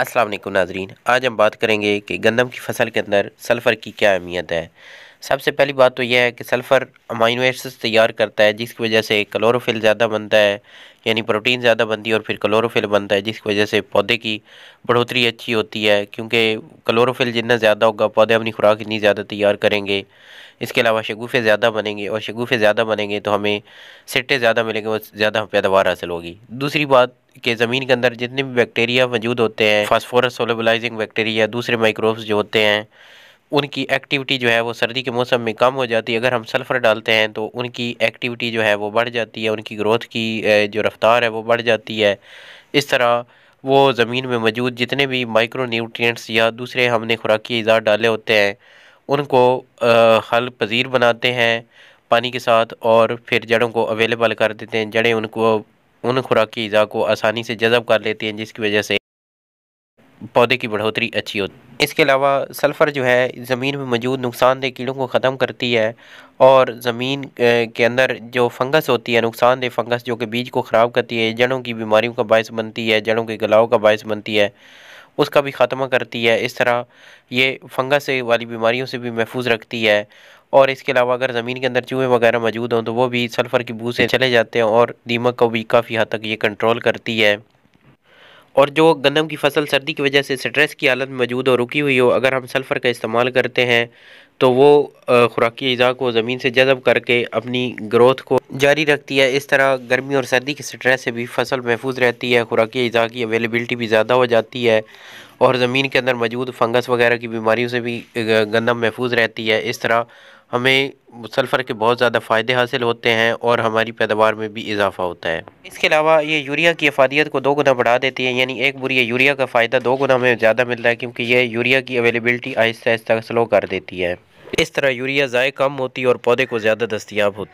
अस्सलाम वालेकुम नाजरीन आज हम बात करेंगे कि गंदम की फसल के अंदर सल्फ़र की क्या अहमियत है सबसे पहली बात तो यह है कि सल्फ़र अमाइनो एसिड्स तैयार करता है जिसकी वजह से क्लोरोफिल ज़्यादा बनता है यानी प्रोटीन ज़्यादा बनती है और फिर क्लोरोफिल बनता है जिसकी वजह से पौधे की बढ़ोतरी अच्छी होती है क्योंकि क्लोरोफिल जितना ज़्यादा होगा पौधे अपनी खुराक इतनी ज़्यादा तैयार करेंगे इसके अलावा शगुफ़े ज़्यादा बनेंगे और शगुफ़े ज़्यादा बनेंगे तो हमें सिट्टे ज़्यादा मिलेंगे और ज़्यादा पैदावार हासिल होगी दूसरी बात कि ज़मीन के अंदर जितने भी बैक्टीरिया मौजूद होते हैं फॉस्फोरस सोलबलाइजिंग बैक्टीरिया दूसरे माइक्रोब्स जो होते हैं उनकी एक्टिविटी जो है वो सर्दी के मौसम में कम हो जाती है अगर हम सल्फ़र डालते हैं तो उनकी एक्टिविटी जो है वो बढ़ जाती है उनकी ग्रोथ की जो रफ़्तार है वो बढ़ जाती है इस तरह वो ज़मीन में मौजूद जितने भी माइक्रो न्यूट्रिएंट्स या दूसरे हमने खुराकी इज़ात डाले होते हैं उनको हल पजीर बनाते हैं पानी के साथ और फिर जड़ों को अवेलेबल कर देते हैं जड़ें उनको उन खुराक अज़ा को आसानी से जज़ब कर लेते हैं जिसकी वजह से पौधे की बढ़ोतरी अच्छी होती है इसके अलावा सल्फ़र जो है ज़मीन में मौजूद नुकसानदेह कीड़ों को ख़त्म करती है और ज़मीन के अंदर जो फंगस होती है नुकसानदेह फंगस जो कि बीज को ख़राब करती है जड़ों की बीमारियों का बायस बनती है जड़ों के गलाव का बायस बनती है उसका भी ख़ात्मा करती है इस तरह ये फंगस से वाली बीमारियों से भी महफूज रखती है और इसके अलावा अगर ज़मीन के अंदर चूहे वगैरह मौजूद हों तो वो भी सल्फ़र की बू से चले जाते हैं और दीमक को भी काफ़ी हद तक ये कंट्रोल करती है और जो गंदम की फसल सर्दी की वजह से स्ट्रेस की हालत में मौजूद हो रुकी हुई हो अगर हम सल्फ़र का इस्तेमाल करते हैं तो वो खुराकी अज़ा को ज़मीन से जज़ब करके अपनी ग्रोथ को जारी रखती है इस तरह गर्मी और सर्दी के स्ट्रेस से भी फसल महफूज रहती है खुराकी अज़ा की अवेलेबलिटी भी ज़्यादा हो जाती है और ज़मीन के अंदर मौजूद फंगस वगैरह की बीमारियों से भी गंदम महफूज रहती है इस तरह हमें सल्फ़र के बहुत ज़्यादा फ़ायदे हासिल होते हैं और हमारी पैदावार में भी इजाफा होता है इसके अलावा ये यूरिया की अफादियत को दो गुना बढ़ा देती है यानी एक बुरी यूरिया का फ़ायदा दो गुना हमें ज़्यादा मिल रहा है क्योंकि ये यूरिया की अवेलेबिलिटी आहिस्ता आहिस्ता स्लो कर देती है इस तरह यूरिया ज़ाय कम होती और पौधे को ज़्यादा दस्तियाब होती